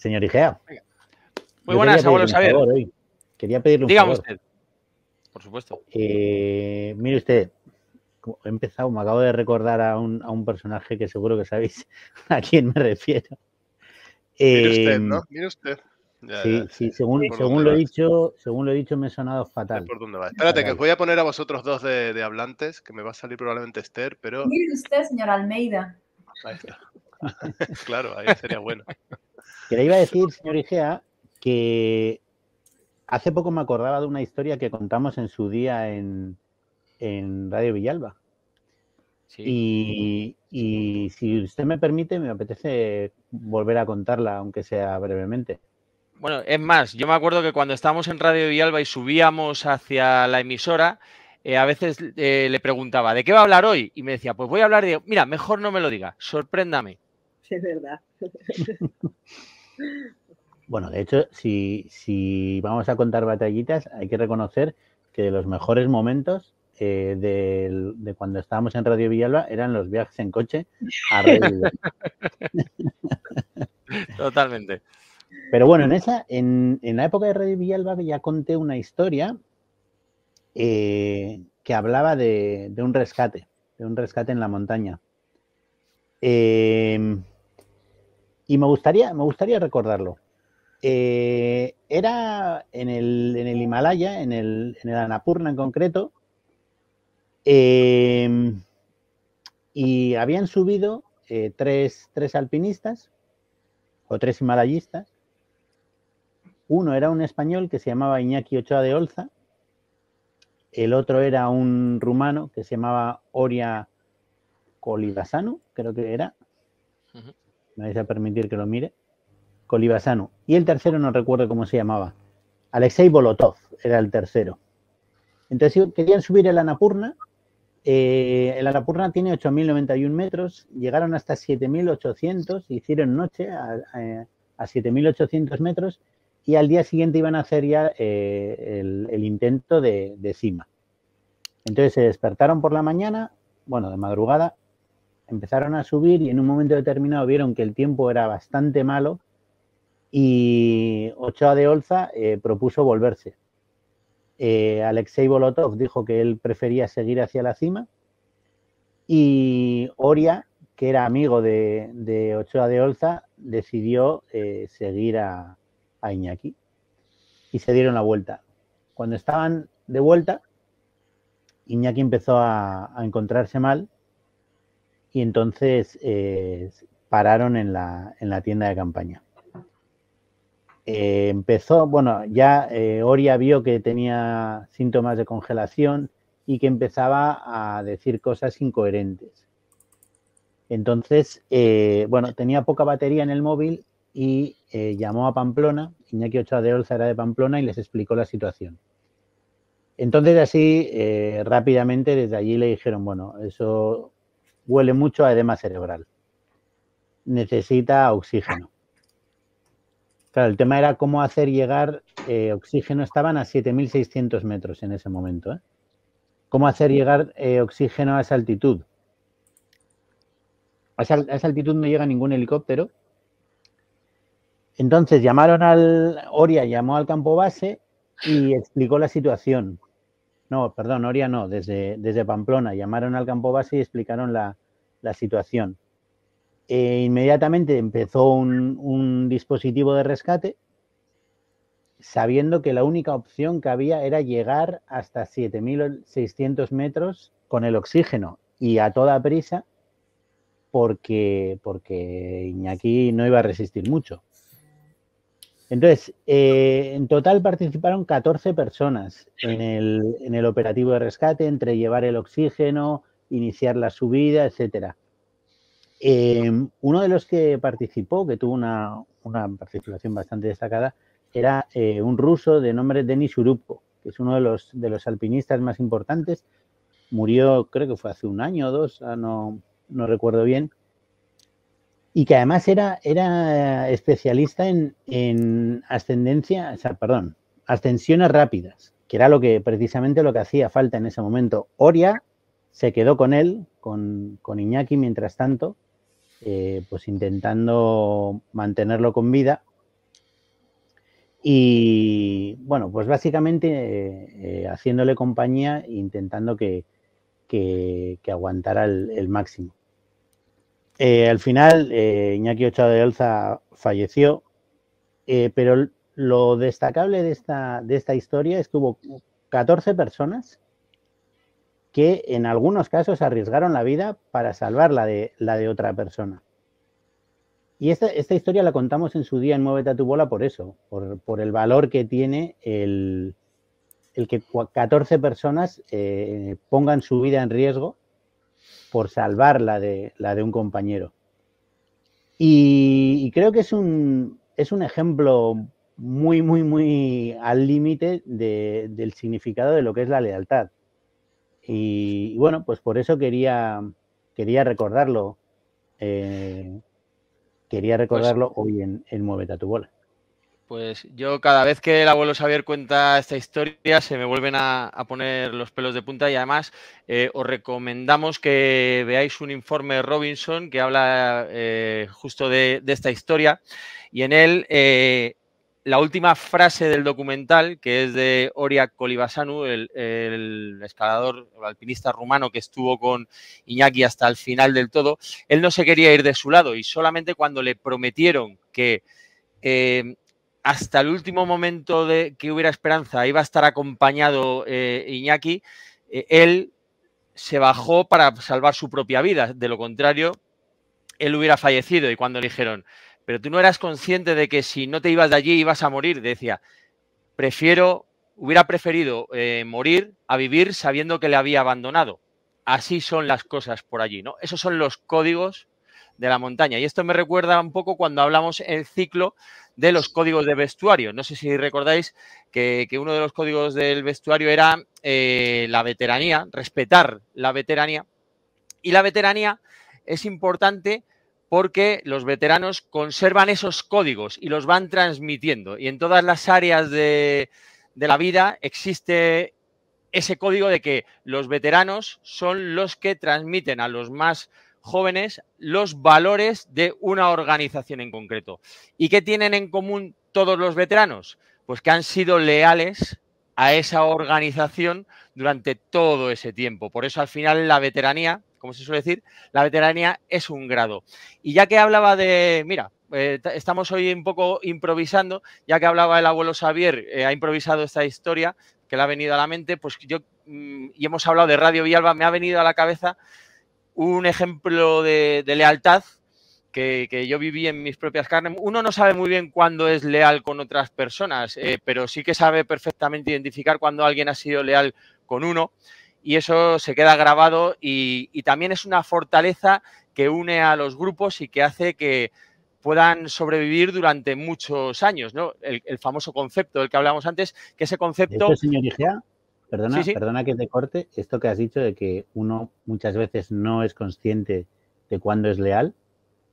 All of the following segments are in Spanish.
Señor Igea. Muy buenas, abuelo Quería pedirle un Dígame usted. Por supuesto. Eh, mire usted, he empezado, me acabo de recordar a un, personaje que seguro que sabéis a quién me refiero. mire usted, eh, ¿no? Mire usted. sí, según, lo he dicho, según lo he dicho, me he sonado fatal. ¿Por Espérate, que os voy a poner a vosotros dos de, hablantes, que me va a salir probablemente Esther, pero. Mire usted, señor Almeida. claro, ahí sería bueno. Que le iba a decir, señor Igea, que hace poco me acordaba de una historia que contamos en su día en, Radio Villalba. Y, si usted me permite, me apetece volver a contarla, aunque sea brevemente. Bueno, es más, yo me acuerdo que cuando estábamos en Radio Villalba y subíamos hacia la emisora, eh, a veces eh, le preguntaba, ¿de qué va a hablar hoy? Y me decía, pues voy a hablar de, mira, mejor no me lo diga, sorpréndame. Sí, es verdad. bueno, de hecho, si, si, vamos a contar batallitas, hay que reconocer que los mejores momentos eh, de, cuando estábamos en Radio Villalba eran los viajes en coche a Totalmente. Pero bueno, en esa, en, la época de Radio Villalba ya conté una historia eh, que hablaba de, de un rescate, de un rescate en la montaña. Eh, y me gustaría, me gustaría recordarlo. Eh, era en el, Himalaya, en el, en Anapurna en concreto, em, y habían subido eh, tres, alpinistas o tres himalayistas. Uno era un español que se llamaba Iñaki Ochoa de Olza, el otro era un rumano que se llamaba Oria Coligasano, creo que era, me vais a permitir que lo mire, ...Colibasano... Y el tercero no recuerdo cómo se llamaba. Alexei Bolotov era el tercero. Entonces querían subir el Anapurna. Eh, el Anapurna tiene 8.091 metros, llegaron hasta 7.800, hicieron noche a, 7.800 metros y al día siguiente iban a hacer ya eh, el, intento de cima. Entonces se despertaron por la mañana, bueno, de madrugada, empezaron a subir y en un momento determinado vieron que el tiempo era bastante malo y Ochoa de Olza eh, propuso volverse. Eh, Alexei Volotov dijo que él prefería seguir hacia la cima y Oria, que era amigo de, Ochoa de Olza, decidió eh, seguir a, Iñaki y se dieron la vuelta. Cuando estaban de vuelta, Iñaki empezó a encontrarse mal y entonces eh, pararon en la, tienda de campaña. Eh, empezó, bueno, ya eh, Oria vio que tenía síntomas de congelación y que empezaba a decir cosas incoherentes. Entonces, bueno, tenía poca batería en el móvil y llamó a Pamplona, Iñaki Ochoa de Olza era de Pamplona y les explicó la situación. Entonces así, rápidamente desde allí le dijeron, bueno, eso huele mucho a edema cerebral. Necesita oxígeno. Claro, el tema era cómo hacer llegar eh, oxígeno. Estaban a 7.600 metros en ese momento. ¿eh? ¿Cómo hacer llegar eh, oxígeno a esa altitud? A esa, altitud no llega ningún helicóptero. Entonces llamaron al... Oria llamó al campo base y explicó la situación. No, perdón, Oria no, desde, desde Pamplona. Llamaron al campo base y explicaron la, la situación. E inmediatamente empezó un, dispositivo de rescate sabiendo que la única opción que había era llegar hasta 7.600 metros con el oxígeno y a toda prisa porque, porque Iñaki no iba a resistir mucho. Entonces, eh, en total participaron 14 personas en el, en el, operativo de rescate, entre llevar el oxígeno, iniciar la subida, etcétera. Em, uno de los que participó, que tuvo una, participación bastante destacada, era eh, un ruso de nombre Denis Urupko, que es uno de los, de los alpinistas más importantes. Murió, creo que fue hace un año o dos, ah, no, no recuerdo bien. Y que además era, era eh, especialista en, ascendencia, o sea, perdón, ascensiones rápidas, que era lo que precisamente lo que hacía falta en ese momento. Oria se quedó con él, con, Iñaki, mientras tanto, eh, pues intentando mantenerlo con vida. Y bueno, pues básicamente eh, eh, haciéndole compañía, intentando que, aguantara el, máximo. al final, Iñaki Ochoa de Olza falleció, pero lo destacable de esta, de esta historia es que hubo 14 personas que en algunos casos arriesgaron la vida para salvar la de, la de otra persona. Y esta, historia la contamos en su día en Muévete a tu bola por eso, por, el valor que tiene el, que 14 personas eh, pongan su vida en riesgo por salvar la de, la de un compañero. Y, creo que es un, es un, ejemplo muy, muy, muy al límite del significado de lo que es la lealtad. Y, bueno, pues por eso quería, quería recordarlo. Eh, quería pues recordarlo hoy en, en a tu bola. Pues yo cada vez que el abuelo Xavier cuenta esta historia se me vuelven a, poner los pelos de punta y además eh, os recomendamos que veáis un informe Robinson que habla eh, justo de, esta historia y en él la última frase del documental, que es de Oria Colibasanu, el, escalador, el alpinista rumano que estuvo con Iñaki hasta el final del todo, él no se quería ir de su lado y solamente cuando le prometieron que eh, hasta el último momento de que hubiera esperanza iba a estar acompañado eh, Iñaki, eh, él se bajó para salvar su propia vida. De lo contrario, él hubiera fallecido y cuando le dijeron, pero tú no eras consciente de que si no te ibas de allí ibas a morir. Decía, prefiero, hubiera preferido eh, morir a vivir sabiendo que le había abandonado. Así son las cosas por allí, ¿no? Esos son los códigos de la montaña. Y esto me recuerda un poco cuando hablamos el ciclo de los códigos de vestuario. No sé si recordáis que, uno de los códigos del vestuario era eh, la veteranía, respetar la veteranía. Y la veteranía es importante porque los veteranos conservan esos códigos y los van transmitiendo. Y en todas las áreas de, la vida existe ese código de que los veteranos son los que transmiten a los más jóvenes los valores de una organización en concreto. ¿Y qué tienen en común todos los veteranos? Pues que han sido leales a esa organización durante todo ese tiempo. Por eso al final la veteranía como se suele decir, la veteranía es un grado. Y ya que hablaba de, mira, eh, estamos hoy un poco improvisando, ya que hablaba el abuelo Xavier, eh, ha improvisado esta historia que le ha venido a la mente, pues yo, mm, y hemos hablado de Radio Villalba, me ha venido a la cabeza un ejemplo de, lealtad que, yo viví en mis propias carnes. Uno no sabe muy bien cuándo es leal con otras personas, eh, pero sí que sabe perfectamente identificar cuándo alguien ha sido leal con uno y eso se queda grabado y, también es una fortaleza que une a los grupos y que hace que, puedan sobrevivir durante muchos años, ¿no? El, famoso concepto del que hablábamos antes, que ese concepto... señor Igea, perdona, perdona que te corte, esto que has dicho de que uno muchas veces no es consciente de cuándo es leal,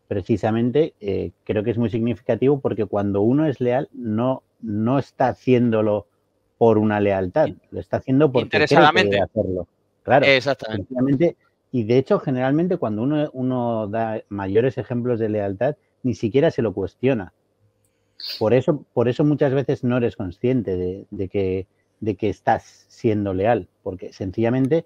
precisamente eh, creo que es muy significativo porque cuando uno es leal no, no está haciéndolo por una lealtad, lo está haciendo porque hacerlo. Claro, exactamente. Y de hecho, generalmente cuando uno, da mayores ejemplos de lealtad, ni siquiera se lo cuestiona. Por eso, por eso muchas veces no eres consciente de, que, de que, estás siendo leal, porque sencillamente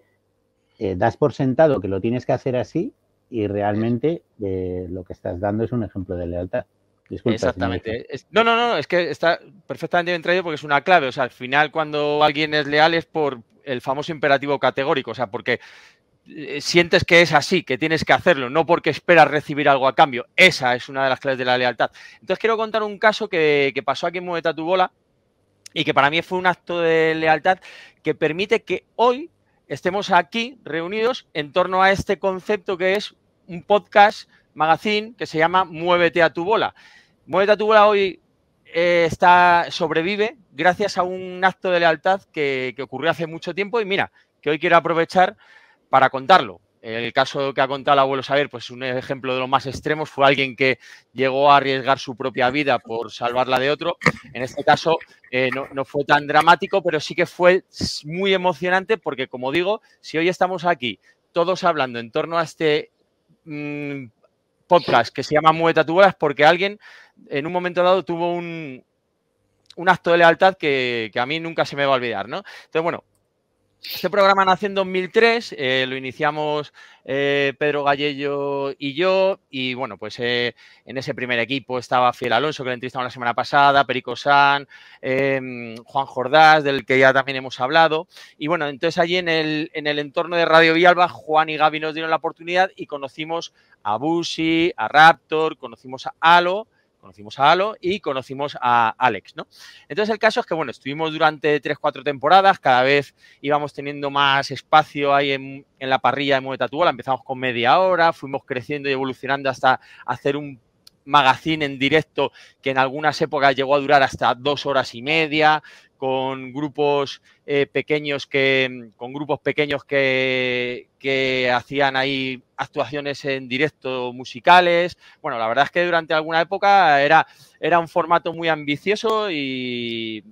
eh, das por sentado que lo tienes que hacer así y realmente eh, lo que estás dando es un ejemplo de lealtad. Exactamente. no, no, no, es que está perfectamente bien traído porque es una clave. O sea, al final cuando alguien es leal es por el famoso imperativo categórico, o sea, porque eh, sientes que es así, que tienes que hacerlo, no porque esperas recibir algo a cambio. Esa es una de las claves de la lealtad. Entonces quiero contar un caso que, pasó aquí en a tu bola y que para mí fue un acto de lealtad que permite que hoy estemos aquí reunidos en torno a este concepto que es un podcast, magazine, que se llama Muévete a tu bola. Moneta Tubula hoy eh, está, sobrevive gracias a un acto de lealtad que, ocurrió hace mucho tiempo y mira, que hoy quiero aprovechar para contarlo. El caso que ha contado el abuelo Saber, pues un ejemplo de lo más extremos, fue alguien que llegó a arriesgar su propia vida por salvarla de otro. En este caso eh, no, no fue tan dramático, pero sí que fue muy emocionante porque, como digo, si hoy estamos aquí todos hablando en torno a este mm, podcast que se llama Mueve porque alguien en un momento dado tuvo un, un acto de lealtad que, que, a mí nunca se me va a olvidar, ¿no? Entonces, bueno, este programa nació en 2003, eh, lo iniciamos eh, Pedro Gallello y yo, y bueno, pues eh, en ese primer equipo estaba Fiel Alonso, que le entrevistamos la semana pasada, Perico San, em, Juan Jordás, del que ya también hemos hablado, y bueno, entonces allí en el, en el entorno de Radio Vialba, Juan y Gaby nos dieron la oportunidad y conocimos a Busi, a Raptor, conocimos a Alo, conocimos a Alo y conocimos a Alex, ¿no? Entonces el caso es que, bueno, estuvimos durante tres, cuatro temporadas, cada vez íbamos teniendo más espacio ahí en, la parrilla de Mueve Tatuola, empezamos con media hora, fuimos creciendo y evolucionando hasta hacer un magazine en directo que en algunas épocas llegó a durar hasta dos horas y media, con grupos eh, pequeños que, mm, con grupos pequeños que, que hacían ahí actuaciones en directo musicales. Bueno, la verdad es que durante alguna época era, era un formato muy ambicioso y,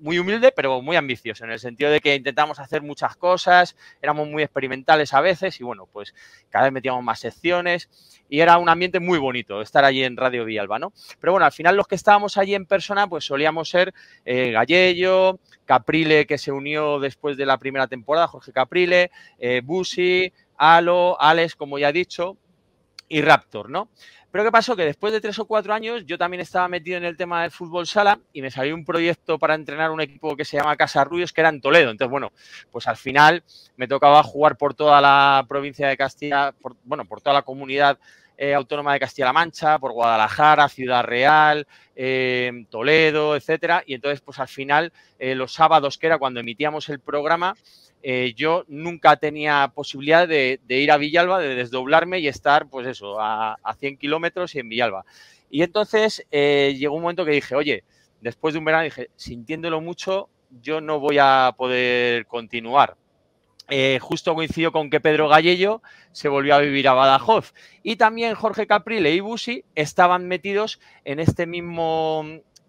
muy humilde, pero muy ambicioso, en el sentido de que intentamos hacer muchas cosas, éramos muy experimentales a veces y bueno, pues cada vez metíamos más secciones y era un ambiente muy bonito estar allí en Radio Villalba, ¿no? Pero bueno, al final los que estábamos allí en persona, pues solíamos ser eh, Gallello, Caprile, que se unió después de la primera temporada, Jorge Caprile, eh, Busi, Alo, Alex, como ya he dicho, y Raptor, ¿no? Pero ¿qué pasó? Que después de tres o cuatro años yo también estaba metido en el tema del fútbol sala y me salió un proyecto para entrenar un equipo que se llama Casa que era en Toledo. Entonces, bueno, pues al final me tocaba jugar por toda la provincia de Castilla, por, bueno, por toda la comunidad eh, Autónoma de Castilla-La Mancha, por Guadalajara, Ciudad Real, eh, Toledo, etcétera. Y entonces, pues al final, eh, los sábados, que era cuando emitíamos el programa, yo nunca tenía posibilidad de, ir a Villalba, de desdoblarme y estar, pues eso, a, a 100 kilómetros y en Villalba. Y entonces llegó un momento que dije, oye, después de un verano dije, sintiéndolo mucho, yo no voy a poder continuar eh, justo coincidió con que Pedro Gallello se volvió a vivir a Badajoz. Y también Jorge Caprile y Busi estaban metidos en este mismo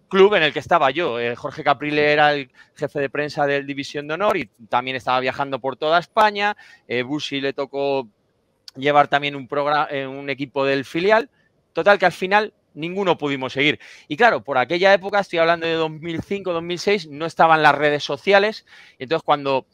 club en el que estaba yo. Eh, Jorge Caprile era el jefe de prensa del División de Honor y también estaba viajando por toda España. Eh, le tocó llevar también un, programa, eh, un equipo del filial. Total que al final ninguno pudimos seguir. Y claro, por aquella época, estoy hablando de 2005, 2006, no estaban las redes sociales. Entonces, cuando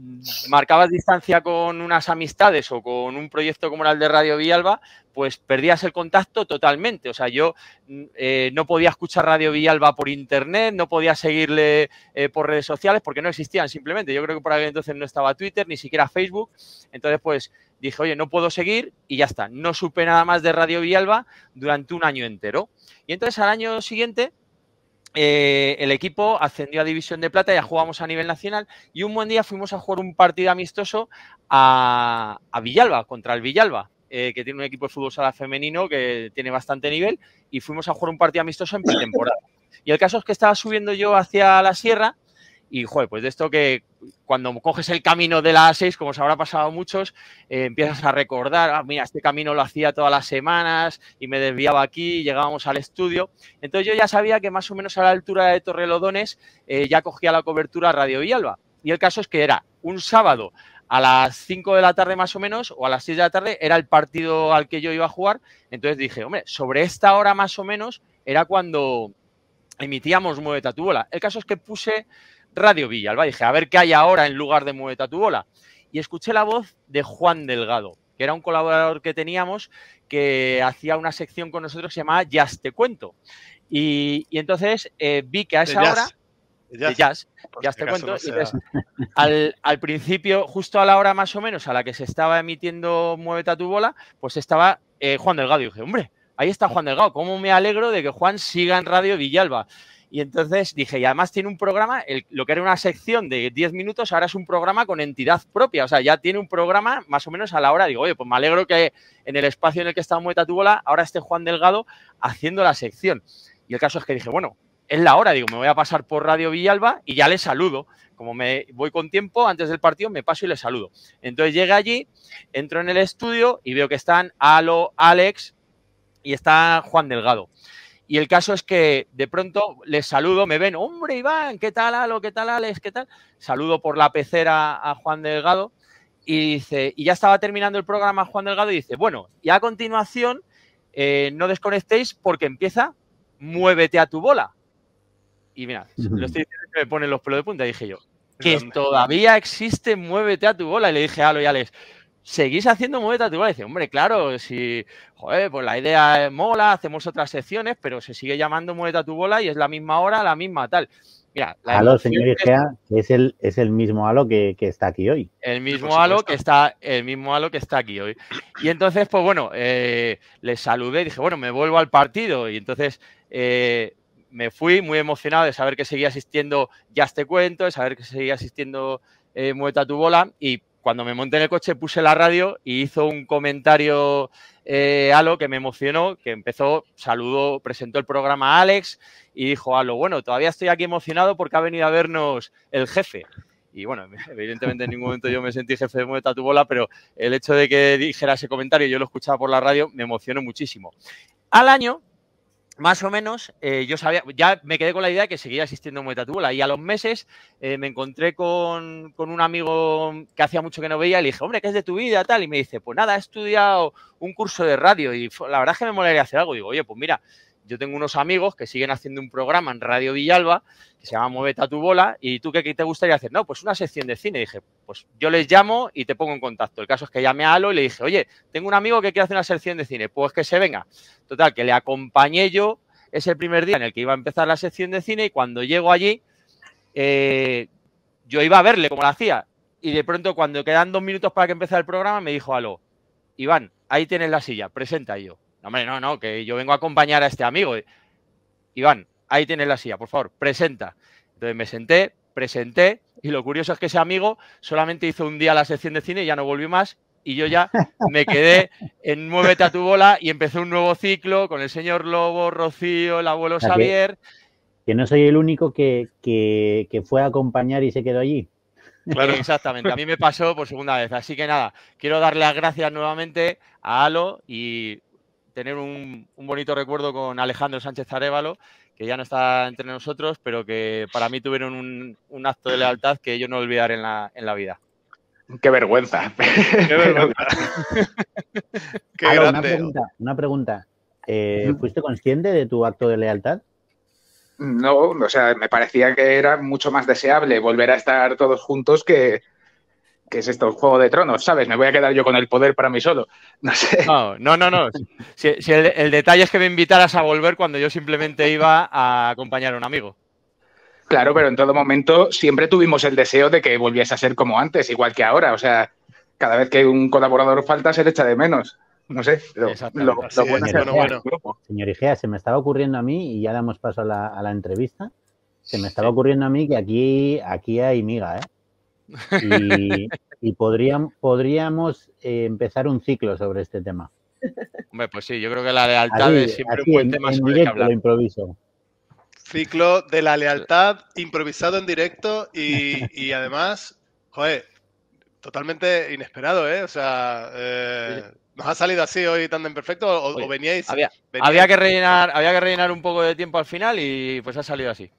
Mm, marcabas distancia con unas amistades o con un proyecto como el de Radio Villalba, pues perdías el contacto totalmente. O sea, yo mm, eh, no podía escuchar Radio Villalba por internet, no podía seguirle eh, por redes sociales porque no existían simplemente. Yo creo que por aquel entonces no estaba Twitter, ni siquiera Facebook. Entonces, pues dije, oye, no puedo seguir y ya está. No supe nada más de Radio Villalba durante un año entero. Y entonces al año siguiente eh, el equipo ascendió a División de Plata, ya jugamos a nivel nacional y un buen día fuimos a jugar un partido amistoso a, Villalba, contra el Villalba, eh, que tiene un equipo de fútbol sala femenino que tiene bastante nivel y fuimos a jugar un partido amistoso en pretemporada. Y el caso es que estaba subiendo yo hacia la sierra y, joder, pues de esto que cuando coges el camino de la A6, como se habrá pasado a muchos, eh, empiezas a recordar, ah, mira, este camino lo hacía todas las semanas y me desviaba aquí, llegábamos al estudio. Entonces yo ya sabía que más o menos a la altura de Torrelodones eh, ya cogía la cobertura Radio Villalba. Y el caso es que era un sábado a las 5 de la tarde más o menos, o a las 6 de la tarde, era el partido al que yo iba a jugar. Entonces dije, hombre, sobre esta hora más o menos era cuando emitíamos Mueve Tatuola. El caso es que puse Radio Villalba. Dije, a ver qué hay ahora en lugar de Mueve tu bola. Y escuché la voz de Juan Delgado, que era un colaborador que teníamos que hacía una sección con nosotros que se Te Cuento. Y, entonces eh, vi que a esa hora... te cuento. al, principio, justo a la hora más o menos a la que se estaba emitiendo Muévete a tu bola, pues estaba eh, Juan Delgado. Y dije, hombre, ahí está Juan Delgado. ¿Cómo me alegro de que Juan siga en Radio Villalba? Y entonces dije, y además tiene un programa, lo que era una sección de 10 minutos, ahora es un programa con entidad propia. O sea, ya tiene un programa más o menos a la hora. Digo, oye, pues me alegro que en el espacio en el que estaba Mueta tu ahora esté Juan Delgado haciendo la sección. Y el caso es que dije, bueno, es la hora. Digo, me voy a pasar por Radio Villalba y ya le saludo. Como me voy con tiempo, antes del partido me paso y le saludo. Entonces llegué allí, entro en el estudio y veo que están Alo, Alex y está Juan Delgado. Y el caso es que de pronto les saludo, me ven, hombre Iván, ¿qué tal Alo? ¿Qué tal Alex? ¿Qué tal? Saludo por la pecera a Juan Delgado y dice, y ya estaba terminando el programa Juan Delgado y dice, bueno, y a continuación eh, no desconectéis porque empieza Muévete a tu bola. Y mira, lo estoy diciendo que me ponen los pelos de punta, dije yo. Que todavía existe Muévete a tu bola. Y le dije a Alo y Alex, seguís haciendo tu Y Dice, hombre, claro, si, joder, pues la idea es mola, hacemos otras secciones, pero se sigue llamando mueve tu bola y es la misma hora, la misma tal. Mira, la señor Igea, es el, es el mismo Halo que, está aquí hoy. El mismo Halo que está, el mismo que está aquí hoy. Y entonces, pues bueno, eh, le les saludé y dije, bueno, me vuelvo al partido. Y entonces eh, me fui muy emocionado de saber que seguía asistiendo Ya este cuento, de saber que seguía asistiendo eh, Mueta tu bola. Y cuando me monté en el coche puse la radio y hizo un comentario a eh, Alo que me emocionó, que empezó, saludó, presentó el programa a Alex y dijo, Alo, bueno, todavía estoy aquí emocionado porque ha venido a vernos el jefe. Y bueno, evidentemente en ningún momento yo me sentí jefe de Mueta tu bola, pero el hecho de que dijera ese comentario, yo lo escuchaba por la radio, me emocionó muchísimo. Al año más o menos, eh, yo sabía, ya me quedé con la idea de que seguía existiendo Muetatuola. Y a los meses eh, me encontré con, un amigo que hacía mucho que no veía y le dije, hombre, ¿qué es de tu vida? tal Y me dice, pues nada, he estudiado un curso de radio y la verdad es que me molaría hacer algo. Y digo, oye, pues mira, yo tengo unos amigos que siguen haciendo un programa en Radio Villalba que se llama Muévete a tu bola y tú qué, te gustaría hacer? No, pues una sección de cine. dije, pues yo les llamo y te pongo en contacto. El caso es que llamé a Alo y le dije, oye, tengo un amigo que quiere hacer una sección de cine, pues que se venga. Total, que le acompañé yo ese primer día en el que iba a empezar la sección de cine y cuando llego allí, eh, yo iba a verle cómo lo hacía. Y de pronto, cuando quedan dos minutos para que empezara el programa, me dijo, Alo, Iván, ahí tienes la silla, presenta yo. No, hombre, no, no, que yo vengo a acompañar a este amigo. Iván, ahí tienes la silla, por favor, presenta. Entonces me senté, presenté, y lo curioso es que ese amigo solamente hizo un día la sección de cine, y ya no volvió más, y yo ya me quedé en Muévete a tu bola y empecé un nuevo ciclo con el señor Lobo, Rocío, el abuelo Xavier. Que, no soy el único que, que fue a acompañar y se quedó allí. Claro. Exactamente, a mí me pasó por segunda vez. Así que nada, quiero darle las gracias nuevamente a Alo y tener un, bonito recuerdo con Alejandro Sánchez Arevalo, que ya no está entre nosotros, pero que para mí tuvieron un, acto de lealtad que yo no olvidaré en la, vida. Qué vergüenza. Qué vergüenza. Una pregunta. Eh, ¿Fuiste consciente de tu acto de lealtad? No, o sea, me parecía que era mucho más deseable volver a estar todos juntos que, ¿qué es esto? Juego de Tronos, ¿sabes? Me voy a quedar yo con el poder para mí solo. No sé. No, no, no. Si, el, detalle es que me invitaras a volver cuando yo simplemente iba a acompañar a un amigo. Claro, pero en todo momento siempre tuvimos el deseo de que volviese a ser como antes, igual que ahora. O sea, cada vez que un colaborador falta se le echa de menos. No sé, lo, bueno Señor Igea, se me estaba ocurriendo a mí, y ya damos paso a la, entrevista, se me estaba ocurriendo a mí que aquí, aquí hay miga, ¿eh? Y, podríamos eh, empezar un ciclo sobre este tema. Hombre, pues sí, yo creo que la lealtad es siempre un buen tema sobre improviso. Ciclo de la lealtad improvisado en directo y, además, joder, totalmente inesperado, ¿eh? O sea, eh, ¿nos ha salido así hoy tan de imperfecto o, Había, que rellenar, había que rellenar un poco de tiempo al final y pues ha salido así.